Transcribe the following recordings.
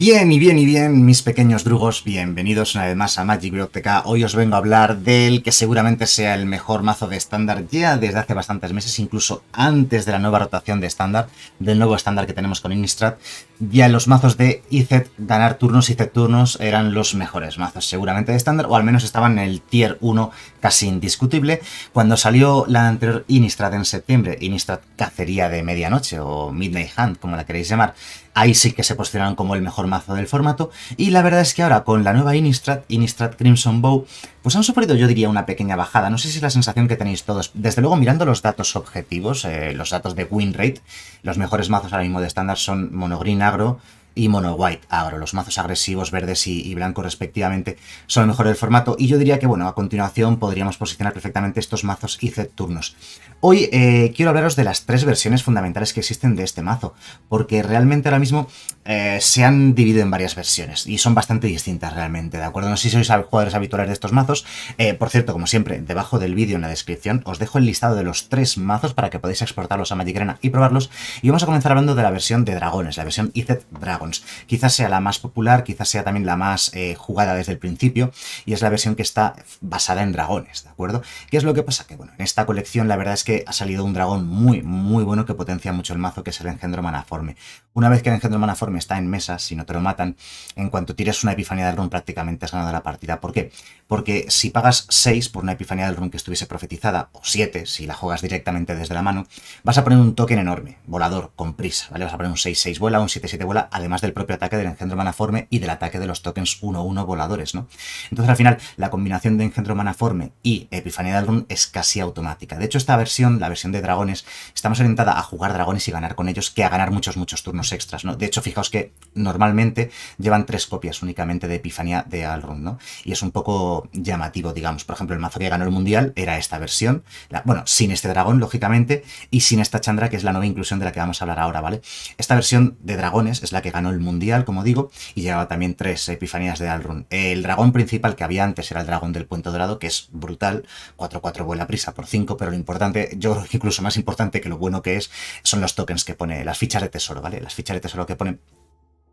Bien, y bien, y bien, mis pequeños drugos, bienvenidos una vez más a Magic Biblioteca. Hoy os vengo a hablar del que seguramente sea el mejor mazo de estándar ya desde hace bastantes meses, incluso antes de la nueva rotación de estándar, del nuevo estándar que tenemos con Innistrad. Ya los mazos de Izet, ganar turnos y turnos eran los mejores mazos seguramente de estándar, o al menos estaban en el tier 1 casi indiscutible. Cuando salió la anterior Innistrad en septiembre, Innistrad Cacería de Medianoche o Midnight Hunt, como la queréis llamar, Ahí sí que se posicionaron como el mejor mazo del formato. Y la verdad es que ahora con la nueva Innistrad, Innistrad Crimson Bow, pues han sufrido yo diría una pequeña bajada. No sé si es la sensación que tenéis todos. Desde luego mirando los datos objetivos, eh, los datos de win rate, los mejores mazos ahora mismo de estándar son Mono Green agro, y mono white agro. Los mazos agresivos, verdes y, blancos respectivamente, son el mejor del formato. Y yo diría que, bueno, a continuación podríamos posicionar perfectamente estos mazos y set turnos. Hoy eh, quiero hablaros de las tres versiones fundamentales que existen de este mazo, porque realmente ahora mismo eh, se han dividido en varias versiones y son bastante distintas realmente, ¿de acuerdo? No sé si sois jugadores habituales de estos mazos. Eh, por cierto, como siempre, debajo del vídeo en la descripción os dejo el listado de los tres mazos para que podáis exportarlos a Magic Arena y probarlos. Y vamos a comenzar hablando de la versión de dragones, la versión IZ Dragons. Quizás sea la más popular, quizás sea también la más jugada desde el principio y es la versión que está basada en dragones, ¿de acuerdo? ¿Qué es lo que pasa? Que bueno, en esta colección la verdad es que ha salido un dragón muy, muy bueno que potencia mucho el mazo, que es el engendro manaforme. Una vez que el engendro manaforme está en mesa, si no te lo matan, en cuanto tires una epifanía del run prácticamente has ganado la partida. ¿Por qué? Porque si pagas 6 por una epifanía del run que estuviese profetizada, o 7 si la juegas directamente desde la mano, vas a poner un token enorme, volador, con prisa, ¿vale? Vas a poner un 6-6 vuela, un 7-7 vuela, además del propio ataque del engendro manaforme y del ataque de los tokens 1-1 voladores, ¿no? Entonces al final la combinación de engendro manaforme y epifanía del run es casi automática. De hecho, esta versión la versión de dragones, está más orientada a jugar dragones y ganar con ellos que a ganar muchos, muchos turnos extras, ¿no? De hecho, fijaos que normalmente llevan tres copias únicamente de Epifanía de Alrun, ¿no? Y es un poco llamativo, digamos. Por ejemplo, el mazo que ganó el Mundial era esta versión, bueno, sin este dragón, lógicamente, y sin esta Chandra, que es la nueva inclusión de la que vamos a hablar ahora, ¿vale? Esta versión de dragones es la que ganó el Mundial, como digo, y llevaba también tres Epifanías de Alrun. El dragón principal que había antes era el dragón del Puente Dorado, que es brutal, 4-4 vuela prisa por 5, pero lo importante yo creo que incluso más importante que lo bueno que es, son los tokens que pone, las fichas de tesoro, ¿vale? Las fichas de tesoro que ponen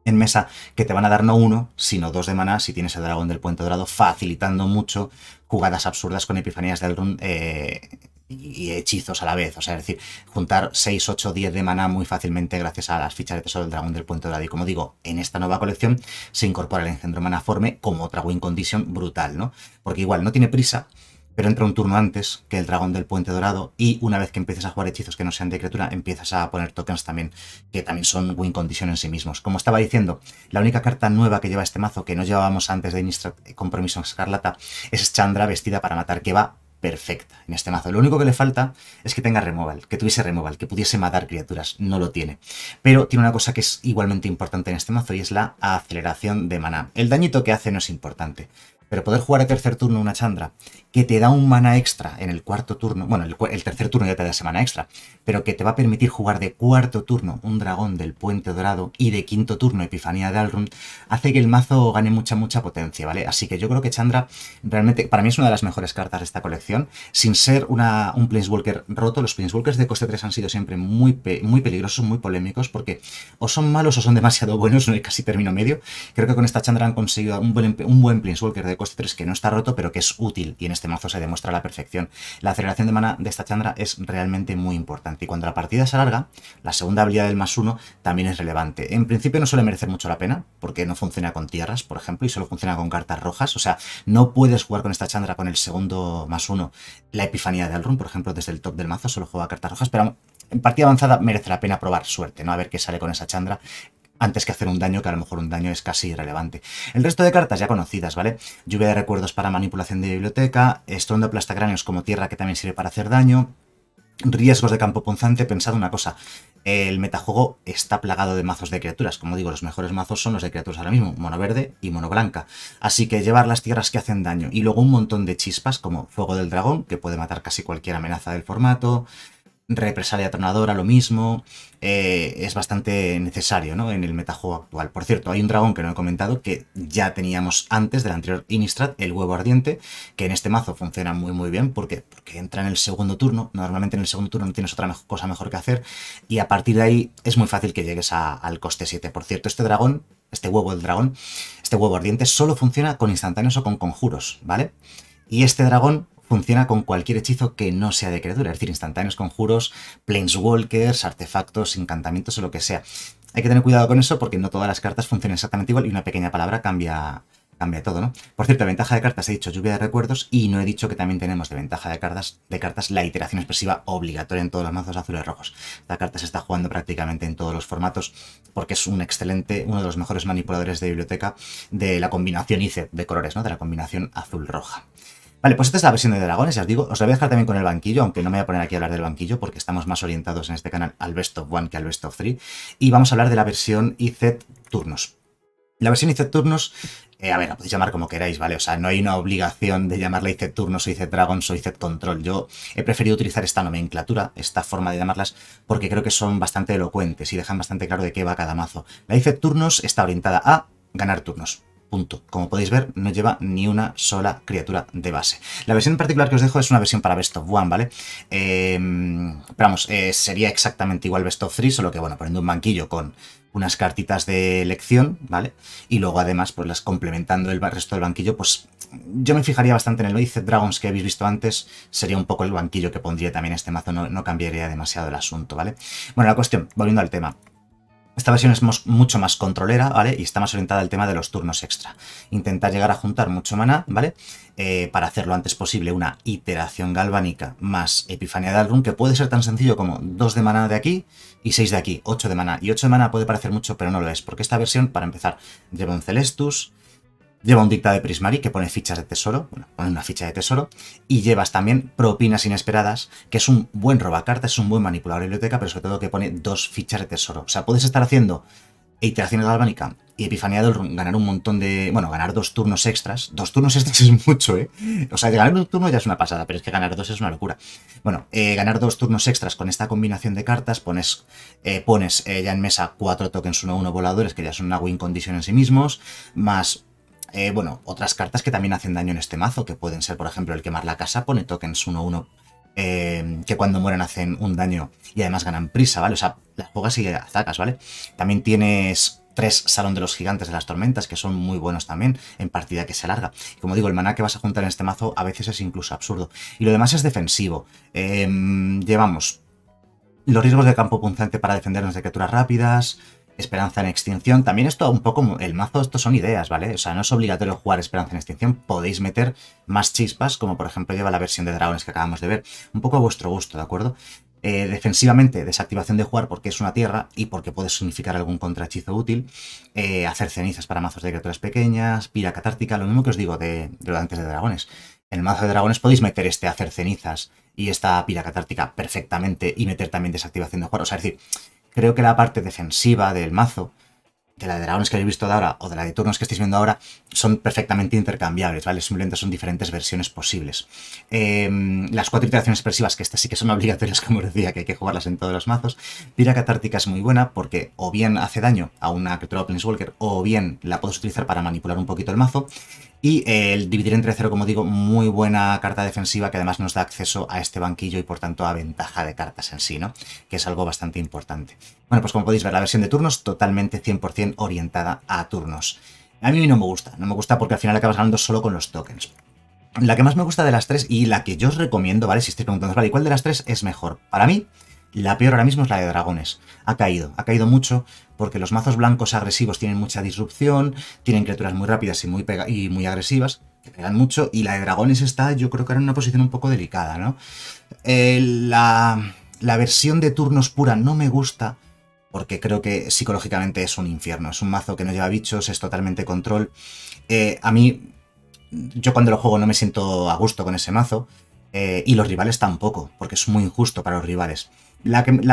en mesa que te van a dar no uno, sino dos de maná si tienes el dragón del puente dorado, facilitando mucho jugadas absurdas con epifanías del run eh, y hechizos a la vez. O sea, es decir, juntar 6, 8, 10 de maná muy fácilmente gracias a las fichas de tesoro del dragón del puente dorado. Y como digo, en esta nueva colección se incorpora el engendro manaforme como otra win condition brutal, ¿no? Porque igual no tiene prisa pero entra un turno antes que el dragón del puente dorado y una vez que empiezas a jugar hechizos que no sean de criatura, empiezas a poner tokens también, que también son win condition en sí mismos. Como estaba diciendo, la única carta nueva que lleva este mazo, que no llevábamos antes de Inistrat eh, Compromiso Escarlata, es Chandra vestida para matar, que va perfecta en este mazo. Lo único que le falta es que tenga removal, que tuviese removal, que pudiese matar criaturas. No lo tiene. Pero tiene una cosa que es igualmente importante en este mazo y es la aceleración de maná. El dañito que hace no es importante, pero poder jugar a tercer turno una Chandra que te da un mana extra en el cuarto turno, bueno, el, tercer turno ya te da ese mana extra, pero que te va a permitir jugar de cuarto turno un dragón del puente dorado y de quinto turno Epifanía de Alrun hace que el mazo gane mucha, mucha potencia, ¿vale? Así que yo creo que Chandra realmente, para mí es una de las mejores cartas de esta colección, sin ser una, un Planeswalker roto, los Planeswalkers de coste 3 han sido siempre muy, muy peligrosos, muy polémicos, porque o son malos o son demasiado buenos, no hay casi término medio. Creo que con esta Chandra han conseguido un buen, un buen Planeswalker de coste 3 que no está roto, pero que es útil y en este mazo se demuestra la perfección. La aceleración de mana de esta Chandra es realmente muy importante y cuando la partida se alarga, la segunda habilidad del más uno también es relevante. En principio no suele merecer mucho la pena porque no funciona con tierras, por ejemplo, y solo funciona con cartas rojas, o sea, no puedes jugar con esta Chandra con el segundo más uno. La epifanía de Alrun, por ejemplo, desde el top del mazo solo juega cartas rojas, pero en partida avanzada merece la pena probar suerte, ¿no? A ver qué sale con esa Chandra antes que hacer un daño, que a lo mejor un daño es casi irrelevante. El resto de cartas ya conocidas, ¿vale? Lluvia de recuerdos para manipulación de biblioteca, estrondo plastacráneos como tierra que también sirve para hacer daño, riesgos de campo punzante, pensad una cosa, el metajuego está plagado de mazos de criaturas, como digo, los mejores mazos son los de criaturas ahora mismo, mono verde y mono blanca, así que llevar las tierras que hacen daño y luego un montón de chispas como Fuego del Dragón, que puede matar casi cualquier amenaza del formato, represalia tronadora, lo mismo, eh, es bastante necesario ¿no? en el metajuego actual. Por cierto, hay un dragón que no he comentado que ya teníamos antes del anterior Innistrad, el huevo ardiente, que en este mazo funciona muy muy bien porque, porque entra en el segundo turno, normalmente en el segundo turno no tienes otra cosa mejor que hacer y a partir de ahí es muy fácil que llegues al coste 7. Por cierto, este dragón, este huevo del dragón, este huevo ardiente solo funciona con instantáneos o con conjuros, ¿vale? Y este dragón funciona con cualquier hechizo que no sea de criatura, es decir, instantáneos, conjuros, planeswalkers, artefactos, encantamientos o lo que sea. Hay que tener cuidado con eso porque no todas las cartas funcionan exactamente igual y una pequeña palabra cambia, cambia todo, ¿no? Por cierto, ventaja de cartas, he dicho lluvia de recuerdos y no he dicho que también tenemos de ventaja de cartas, de cartas la iteración expresiva obligatoria en todos los mazos azules rojos. La carta se está jugando prácticamente en todos los formatos porque es un excelente, uno de los mejores manipuladores de biblioteca de la combinación ICE de colores, ¿no? De la combinación azul-roja. Vale, pues esta es la versión de dragones, ya os digo. Os la voy a dejar también con el banquillo, aunque no me voy a poner aquí a hablar del banquillo porque estamos más orientados en este canal al best of one que al best of 3. Y vamos a hablar de la versión IZ turnos. La versión IZ turnos eh, a ver, la podéis llamar como queráis, ¿vale? O sea, no hay una obligación de llamarla IZ Turnos o IZ Dragons o IZ Control. Yo he preferido utilizar esta nomenclatura, esta forma de llamarlas, porque creo que son bastante elocuentes y dejan bastante claro de qué va cada mazo. La IZ Turnos está orientada a ganar turnos. Punto. Como podéis ver, no lleva ni una sola criatura de base. La versión en particular que os dejo es una versión para Best of One, ¿vale? Em, pero vamos, eh, sería exactamente igual Best of Three, solo que, bueno, poniendo un banquillo con unas cartitas de elección, ¿vale? Y luego, además, pues las complementando el resto del banquillo, pues yo me fijaría bastante en el Odyssey Dragons que habéis visto antes, sería un poco el banquillo que pondría también este mazo, no cambiaría demasiado el asunto, ¿vale? Bueno, la cuestión, volviendo al tema. Esta versión es mucho más controlera, ¿vale? Y está más orientada al tema de los turnos extra. Intentar llegar a juntar mucho maná, ¿vale? Eh, para hacer lo antes posible una iteración galvánica más epifanía de algún que puede ser tan sencillo como 2 de maná de aquí y 6 de aquí, 8 de maná. Y 8 de maná puede parecer mucho, pero no lo es, porque esta versión, para empezar, lleva un Celestus, Lleva un dicta de Prismari que pone fichas de tesoro, bueno, pone una ficha de tesoro, y llevas también propinas inesperadas, que es un buen robacartas, es un buen manipulador de biblioteca, pero sobre todo que pone dos fichas de tesoro. O sea, puedes estar haciendo iteraciones de Albánica y Epifanía del ganar un montón de. Bueno, ganar dos turnos extras. Dos turnos extras es mucho, ¿eh? O sea, ganar un turno ya es una pasada, pero es que ganar dos es una locura. Bueno, eh, ganar dos turnos extras con esta combinación de cartas, pones, eh, pones eh, ya en mesa cuatro tokens 1-1 voladores, que ya son una win condition en sí mismos, más eh, bueno, otras cartas que también hacen daño en este mazo, que pueden ser, por ejemplo, el quemar la casa, pone tokens 1-1, eh, que cuando mueren hacen un daño y además ganan prisa, ¿vale? O sea, las juegas y atacas, ¿vale? También tienes tres Salón de los Gigantes de las Tormentas, que son muy buenos también en partida que se larga. Como digo, el maná que vas a juntar en este mazo a veces es incluso absurdo. Y lo demás es defensivo. Em, llevamos los riesgos de campo punzante para defendernos de criaturas rápidas, Esperanza en Extinción. También esto un poco, el mazo, esto son ideas, ¿vale? O sea, no es obligatorio jugar Esperanza en Extinción. Podéis meter más chispas, como por ejemplo lleva la versión de dragones que acabamos de ver. Un poco a vuestro gusto, ¿de acuerdo? Eh, defensivamente, desactivación de jugar porque es una tierra y porque puede significar algún contrahechizo útil. Eh, hacer cenizas para mazos de criaturas pequeñas, pira catártica, lo mismo que os digo de, de de dragones. En el mazo de dragones podéis meter este hacer cenizas y esta pira catártica perfectamente y meter también desactivación de jugar. O sea, es decir, creo que la parte defensiva del mazo, de la de dragones que habéis visto ahora o de la de turnos que estáis viendo ahora, son perfectamente intercambiables, ¿vale? Simplemente son diferentes versiones posibles. Em, las cuatro iteraciones expresivas, que estas sí que son obligatorias, como os decía, que hay que jugarlas en todos los mazos, Pira Catártica es muy buena porque o bien hace daño a una criatura Planeswalker o bien la puedes utilizar para manipular un poquito el mazo y eh, el dividir entre cero, como digo, muy buena carta defensiva que además nos da acceso a este banquillo y por tanto a ventaja de cartas en sí, ¿no? Que es algo bastante importante. Bueno, pues como podéis ver, la versión de turnos totalmente 100% orientada a turnos. A mí no me gusta, no me gusta porque al final acabas ganando solo con los tokens. La que más me gusta de las tres y la que yo os recomiendo, ¿vale? Si estáis preguntando, ¿vale? ¿Cuál de las tres es mejor? Para mí, la peor ahora mismo es la de dragones. Ha caído, ha caído mucho porque los mazos blancos agresivos tienen mucha disrupción, tienen criaturas muy rápidas y muy, y muy agresivas, que pegan mucho, y la de dragones está, yo creo que era en una posición un poco delicada, ¿no? la, versión de turnos pura no me gusta, porque creo que psicológicamente es un infierno, es un mazo que no lleva bichos, es totalmente control. Eh, a mí, yo cuando lo juego no me siento a gusto con ese mazo, eh, y los rivales tampoco, porque es muy injusto para los rivales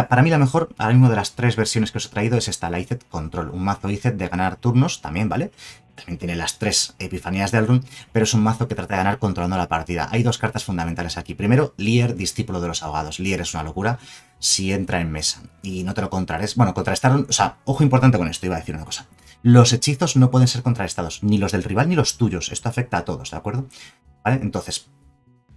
para mí la mejor, ahora mismo de las tres versiones que os he traído, es esta, la Izet Control, un mazo Izet de ganar turnos también, ¿vale? También tiene las tres epifanías de Alrun, pero es un mazo que trata de ganar controlando la partida. Hay dos cartas fundamentales aquí. Primero, Lier, discípulo de los ahogados. Lier es una locura si entra en mesa. Y no te lo contrarres. Bueno, contrarrestaron. O sea, ojo importante con esto, iba a decir una cosa. Los hechizos no pueden ser contrarrestados, ni los del rival ni los tuyos. Esto afecta a todos, ¿de acuerdo? ¿Vale? Entonces,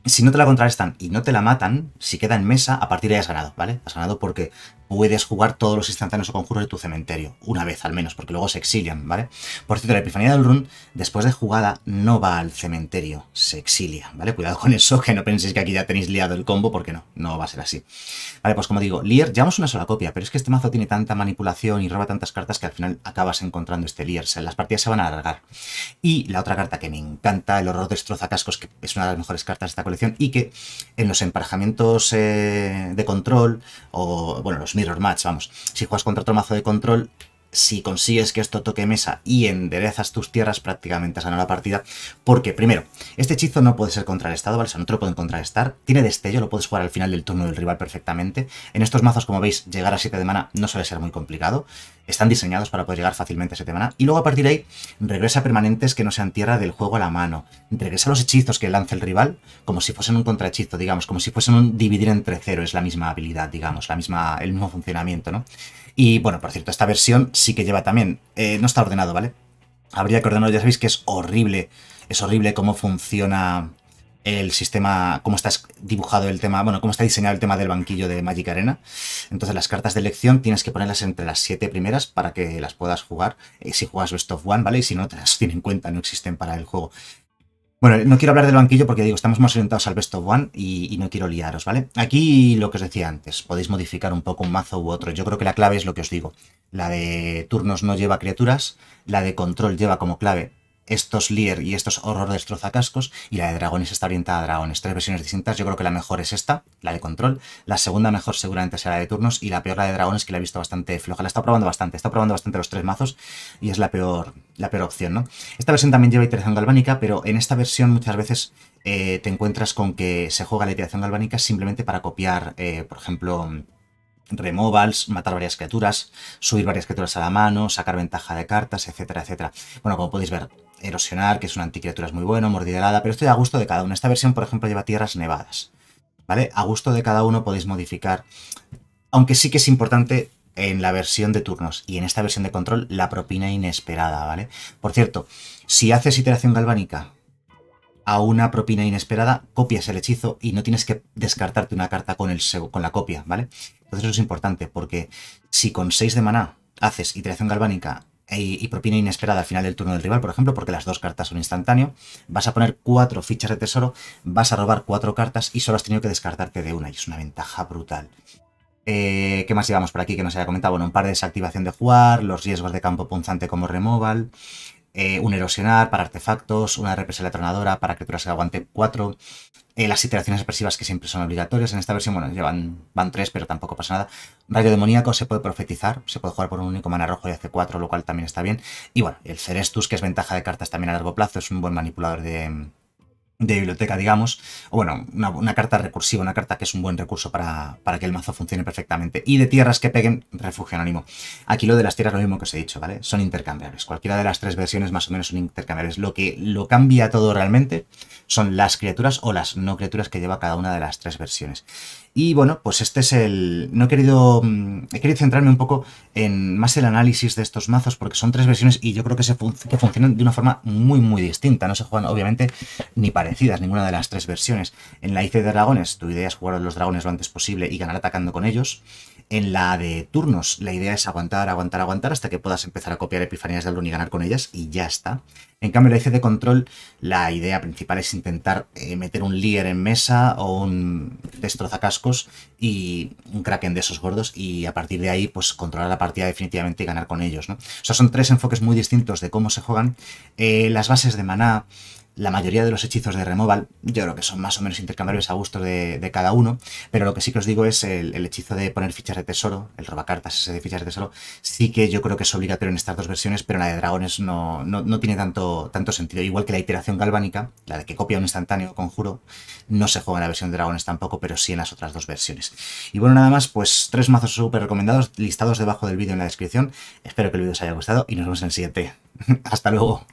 si no te la contrarrestan y no te la matan, si queda en mesa, a partir de ahí has ganado, ¿vale? Has ganado porque puedes jugar todos los instantáneos o conjuros de tu cementerio, una vez al menos, porque luego se exilian, ¿vale? Por cierto, la Epifanía del Run, después de jugada, no va al cementerio, se exilia, ¿vale? Cuidado con eso, que no penséis que aquí ya tenéis liado el combo, porque no, no va a ser así. Vale, pues como digo, Lier, llevamos una sola copia, pero es que este mazo tiene tanta manipulación y roba tantas cartas que al final acabas encontrando este Lier, o sea, las partidas se van a alargar. Y la otra carta que me encanta, el horror destroza cascos, que es una de las mejores cartas de esta colección, y que en los emparejamientos eh, de control, o bueno, los mirror match, vamos. Si juegas contra otro mazo de control, si consigues que esto toque mesa y enderezas tus tierras, prácticamente has ganado la partida. Porque, primero, este hechizo no puede ser contrarrestado, ¿vale? O sea, no te lo pueden contrarrestar. Tiene destello, lo puedes jugar al final del turno del rival perfectamente. En estos mazos, como veis, llegar a 7 de mana no suele ser muy complicado. Están diseñados para poder llegar fácilmente a 7 de mana. Y luego, a partir de ahí, regresa permanentes que no sean tierra del juego a la mano. Regresa los hechizos que lance el rival como si fuesen un contrahechizo, digamos, como si fuesen un dividir entre cero. Es la misma habilidad, digamos, la misma, el mismo funcionamiento, ¿no? Y bueno, por cierto, esta versión sí que lleva también... Eh, no está ordenado, ¿vale? Habría que ordenarlo, ya sabéis que es horrible. Es horrible cómo funciona el sistema, cómo está dibujado el tema, bueno, cómo está diseñado el tema del banquillo de Magic Arena. Entonces las cartas de elección tienes que ponerlas entre las siete primeras para que las puedas jugar. Eh, si juegas Best of One, ¿vale? Y si no, te las tienen en cuenta, no existen para el juego. Bueno, no quiero hablar del banquillo porque digo, estamos más orientados al best of one y, y, no quiero liaros, ¿vale? Aquí lo que os decía antes, podéis modificar un poco un mazo u otro. Yo creo que la clave es lo que os digo. La de turnos no lleva criaturas, la de control lleva como clave estos Leer y estos Horror Cascos y la de Dragones está orientada a Dragones. Tres versiones distintas, yo creo que la mejor es esta, la de Control, la segunda mejor seguramente será la de Turnos, y la peor la de Dragones, que la he visto bastante floja, la está probando bastante, está probando bastante los tres mazos, y es la peor, la peor opción, ¿no? Esta versión también lleva iteración galvánica, pero en esta versión muchas veces eh, te encuentras con que se juega la iteración galvánica simplemente para copiar, eh, por ejemplo removals, matar varias criaturas, subir varias criaturas a la mano, sacar ventaja de cartas, etcétera, etcétera. Bueno, como podéis ver, erosionar, que es una anticriatura es muy bueno, mordida pero estoy a gusto de cada uno. Esta versión, por ejemplo, lleva tierras nevadas, ¿vale? A gusto de cada uno podéis modificar, aunque sí que es importante en la versión de turnos y en esta versión de control, la propina inesperada, ¿vale? Por cierto, si haces iteración galvánica a una propina inesperada, copias el hechizo y no tienes que descartarte una carta con, el, con la copia, ¿vale? Entonces eso es importante, porque si con 6 de maná haces iteración galvánica e, y propina inesperada al final del turno del rival, por ejemplo, porque las dos cartas son instantáneo, vas a poner 4 fichas de tesoro, vas a robar 4 cartas y solo has tenido que descartarte de una, y es una ventaja brutal. Eh, ¿Qué más llevamos por aquí que nos haya comentado? Bueno, un par de desactivación de jugar, los riesgos de campo punzante como removal, eh, un erosionar para artefactos, una represa atronadora para criaturas que aguante 4, eh, las iteraciones expresivas que siempre son obligatorias. En esta versión, bueno, llevan van tres, pero tampoco pasa nada. Rayo demoníaco se puede profetizar, se puede jugar por un único mana rojo y hace cuatro, lo cual también está bien. Y bueno, el Cerestus, que es ventaja de cartas también a largo plazo, es un buen manipulador de, de biblioteca, digamos, o bueno, una, carta recursiva, una carta que es un buen recurso para, para, que el mazo funcione perfectamente. Y de tierras que peguen, refugio anónimo. Aquí lo de las tierras lo mismo que os he dicho, ¿vale? Son intercambiables. Cualquiera de las tres versiones más o menos son intercambiables. Lo que lo cambia todo realmente son las criaturas o las no criaturas que lleva cada una de las tres versiones. Y bueno, pues este es el... No he querido... Mm, he querido centrarme un poco en más el análisis de estos mazos porque son tres versiones y yo creo que, se funcionan de una forma muy muy distinta. No se juegan obviamente ni parecidas ninguna de las tres versiones. En la IC de dragones tu idea es jugar a los dragones lo antes posible y ganar atacando con ellos. En la de turnos, la idea es aguantar, aguantar, aguantar hasta que puedas empezar a copiar epifanías de Alun y ganar con ellas y ya está. En cambio, la IC de control, la idea principal es intentar eh, meter un líder en mesa o un destrozacascos y un kraken de esos gordos y a partir de ahí pues controlar la partida definitivamente y ganar con ellos. ¿no? O sea, son tres enfoques muy distintos de cómo se juegan. Eh, las bases de maná, la mayoría de los hechizos de removal, yo creo que son más o menos intercambiables a gusto de, cada uno, pero lo que sí que os digo es el, hechizo de poner fichas de tesoro, el robacartas ese de fichas de tesoro, sí que yo creo que es obligatorio en estas dos versiones, pero la de dragones no, no, tiene tanto, tanto sentido. Igual que la iteración galvánica, la de que copia un instantáneo conjuro, no se juega en la versión de dragones tampoco, pero sí en las otras dos versiones. Y bueno, nada más, pues tres mazos súper recomendados, listados debajo del vídeo en la descripción. Espero que el vídeo os haya gustado y nos vemos en el siguiente. Hasta luego.